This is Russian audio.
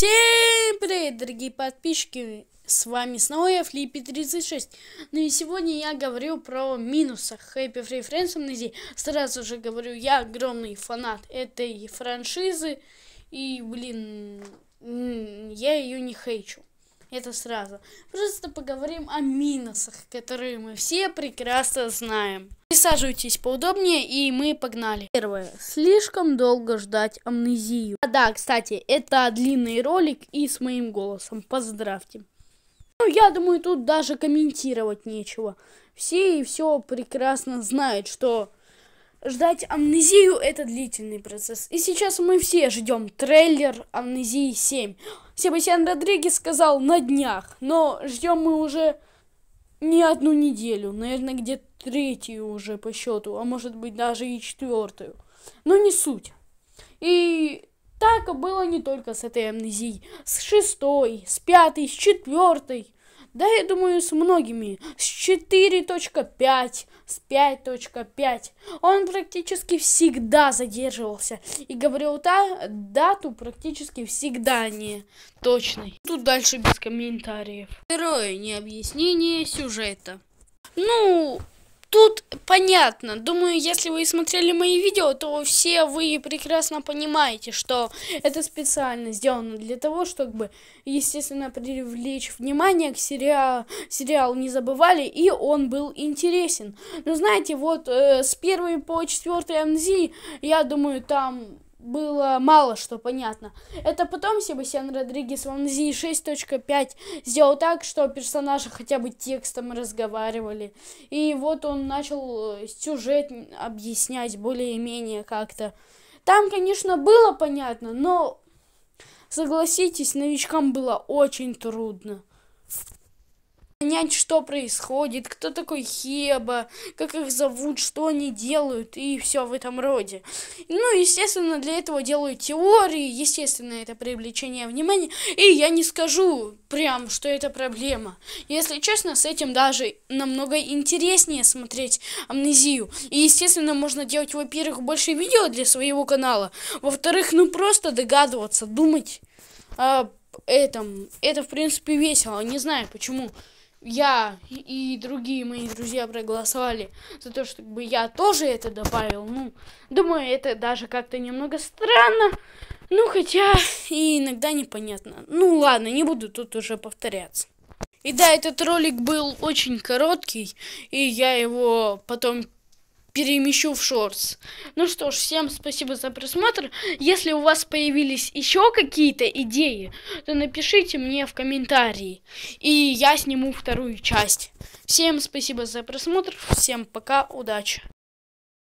Всем привет, дорогие подписчики! С вами снова я, Флиппи36. Ну и сегодня я говорю про минусы Happy Free Friends Amnesia. Ну сразу же говорю, я огромный фанат этой франшизы. И, блин, я ее не хейчу это сразу. Просто поговорим о минусах, которые мы все прекрасно знаем. Присаживайтесь поудобнее, и мы погнали. Первое. Слишком долго ждать амнезию. А да, кстати, это длинный ролик и с моим голосом. Поздравьте. Ну, я думаю, тут даже комментировать нечего. Все и все прекрасно знают, что Ждать амнезию это длительный процесс. И сейчас мы все ждем трейлер Амнезии 7. Себастьян Родригес сказал на днях, но ждем мы уже не одну неделю, наверное, где-то третью уже по счету, а может быть даже и четвертую. Но не суть. И так было не только с этой амнезией. С шестой, с пятой, с четвертой. Да, я думаю, с многими. С 4.5, с 5.5. Он практически всегда задерживался. И говорил та, дату практически всегда не точной. Тут дальше без комментариев. Второе, не объяснение сюжета. Ну, тут понятно. Думаю, если вы смотрели мои видео, то все вы прекрасно понимаете, что это специально сделано для того, чтобы, естественно, привлечь внимание к сериалу. Сериал не забывали, и он был интересен. Но знаете, вот э, с первой по четвертой МЗ, я думаю, там было мало что понятно. Это потом Себастьян Родригес в Амнезии 6.5 сделал так, что персонажи хотя бы текстом разговаривали. И вот он начал э, сюжет объяснять более-менее как-то. Там, конечно, было понятно, но, согласитесь, новичкам было очень трудно понять, что происходит, кто такой Хеба, как их зовут, что они делают и все в этом роде. Ну, естественно, для этого делаю теории, естественно, это привлечение внимания, и я не скажу прям, что это проблема. Если честно, с этим даже намного интереснее смотреть амнезию. И, естественно, можно делать, во-первых, больше видео для своего канала, во-вторых, ну просто догадываться, думать о этом. Это, в принципе, весело, не знаю почему я и другие мои друзья проголосовали за то, чтобы я тоже это добавил. Ну, думаю, это даже как-то немного странно. Ну, хотя и иногда непонятно. Ну, ладно, не буду тут уже повторяться. И да, этот ролик был очень короткий, и я его потом перемещу в шортс. Ну что ж, всем спасибо за просмотр. Если у вас появились еще какие-то идеи, то напишите мне в комментарии, и я сниму вторую часть. Всем спасибо за просмотр, всем пока, удачи!